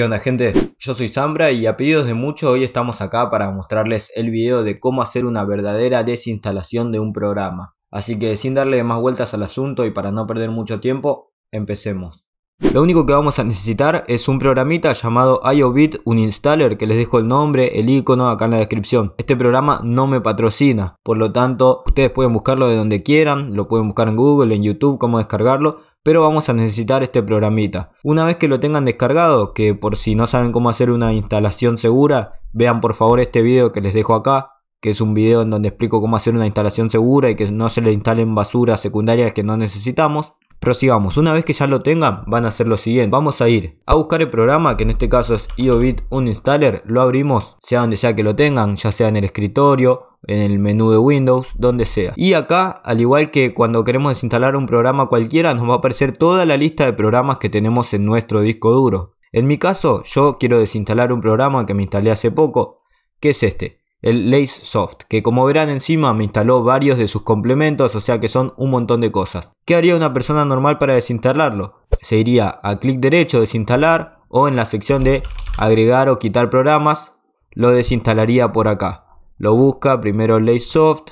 ¿Qué onda gente? Yo soy Sambra y a pedidos de mucho hoy estamos acá para mostrarles el video de cómo hacer una verdadera desinstalación de un programa. Así que sin darle más vueltas al asunto y para no perder mucho tiempo, empecemos. Lo único que vamos a necesitar es un programita llamado IOBIT Uninstaller que les dejo el nombre, el icono acá en la descripción. Este programa no me patrocina, por lo tanto ustedes pueden buscarlo de donde quieran, lo pueden buscar en Google, en YouTube, cómo descargarlo, pero vamos a necesitar este programita. Una vez que lo tengan descargado, que por si no saben cómo hacer una instalación segura, vean por favor este video que les dejo acá, que es un video en donde explico cómo hacer una instalación segura y que no se le instalen basuras secundarias que no necesitamos. Prosigamos, una vez que ya lo tengan, van a hacer lo siguiente. Vamos a ir a buscar el programa, que en este caso es iobit Uninstaller. Lo abrimos, sea donde sea que lo tengan, ya sea en el escritorio, en el menú de Windows, donde sea. Y acá, al igual que cuando queremos desinstalar un programa cualquiera, nos va a aparecer toda la lista de programas que tenemos en nuestro disco duro. En mi caso, yo quiero desinstalar un programa que me instalé hace poco, que es este el Lace Soft, que como verán encima me instaló varios de sus complementos, o sea que son un montón de cosas. ¿Qué haría una persona normal para desinstalarlo? Se iría a clic derecho, desinstalar, o en la sección de agregar o quitar programas, lo desinstalaría por acá. Lo busca, primero Lace Soft,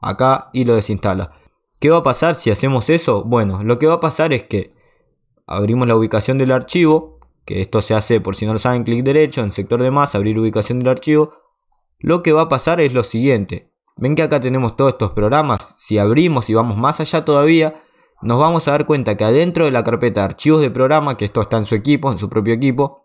acá y lo desinstala. ¿Qué va a pasar si hacemos eso? Bueno, lo que va a pasar es que abrimos la ubicación del archivo, que esto se hace por si no lo saben, clic derecho en sector de más, abrir ubicación del archivo, lo que va a pasar es lo siguiente. Ven que acá tenemos todos estos programas. Si abrimos y vamos más allá todavía, nos vamos a dar cuenta que adentro de la carpeta archivos de programa, que esto está en su equipo, en su propio equipo,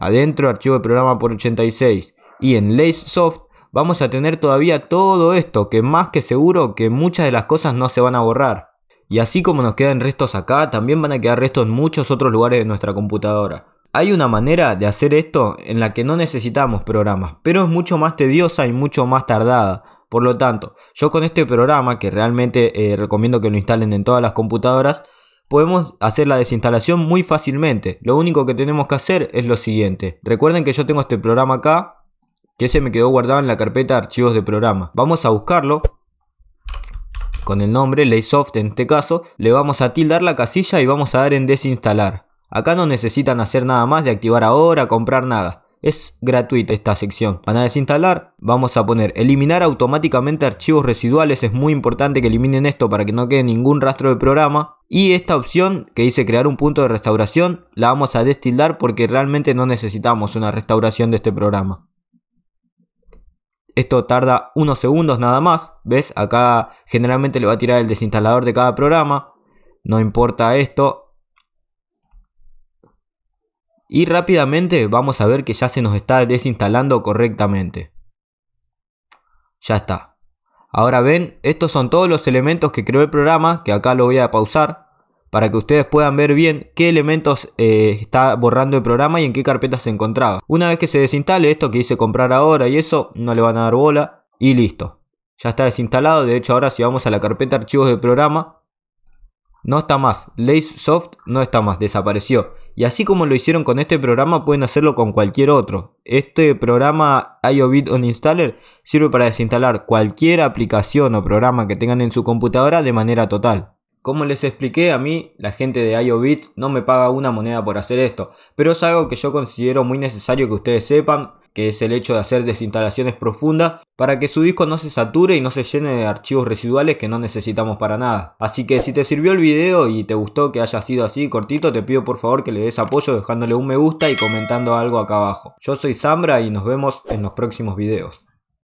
adentro archivo de programa por 86 y en LaceSoft vamos a tener todavía todo esto, que más que seguro que muchas de las cosas no se van a borrar. Y así como nos quedan restos acá, también van a quedar restos en muchos otros lugares de nuestra computadora. Hay una manera de hacer esto en la que no necesitamos programas, pero es mucho más tediosa y mucho más tardada. Por lo tanto, yo con este programa, que realmente eh, recomiendo que lo instalen en todas las computadoras, podemos hacer la desinstalación muy fácilmente. Lo único que tenemos que hacer es lo siguiente. Recuerden que yo tengo este programa acá, que se me quedó guardado en la carpeta archivos de programa. Vamos a buscarlo con el nombre Laysoft en este caso. Le vamos a tildar la casilla y vamos a dar en desinstalar. Acá no necesitan hacer nada más de activar ahora, comprar nada. Es gratuita esta sección. para desinstalar, vamos a poner eliminar automáticamente archivos residuales. Es muy importante que eliminen esto para que no quede ningún rastro de programa. Y esta opción que dice crear un punto de restauración la vamos a destildar porque realmente no necesitamos una restauración de este programa. Esto tarda unos segundos nada más. ¿Ves? Acá generalmente le va a tirar el desinstalador de cada programa. No importa esto, y rápidamente vamos a ver que ya se nos está desinstalando correctamente. Ya está. Ahora ven, estos son todos los elementos que creó el programa, que acá lo voy a pausar, para que ustedes puedan ver bien qué elementos eh, está borrando el programa y en qué carpeta se encontraba. Una vez que se desinstale esto que hice comprar ahora y eso, no le van a dar bola y listo. Ya está desinstalado, de hecho ahora si vamos a la carpeta archivos del programa, no está más, Lace Soft no está más, desapareció. Y así como lo hicieron con este programa, pueden hacerlo con cualquier otro. Este programa IOBit Uninstaller sirve para desinstalar cualquier aplicación o programa que tengan en su computadora de manera total. Como les expliqué, a mí, la gente de IOBit no me paga una moneda por hacer esto, pero es algo que yo considero muy necesario que ustedes sepan, que es el hecho de hacer desinstalaciones profundas para que su disco no se sature y no se llene de archivos residuales que no necesitamos para nada. Así que si te sirvió el video y te gustó que haya sido así cortito, te pido por favor que le des apoyo dejándole un me gusta y comentando algo acá abajo. Yo soy Sambra y nos vemos en los próximos videos.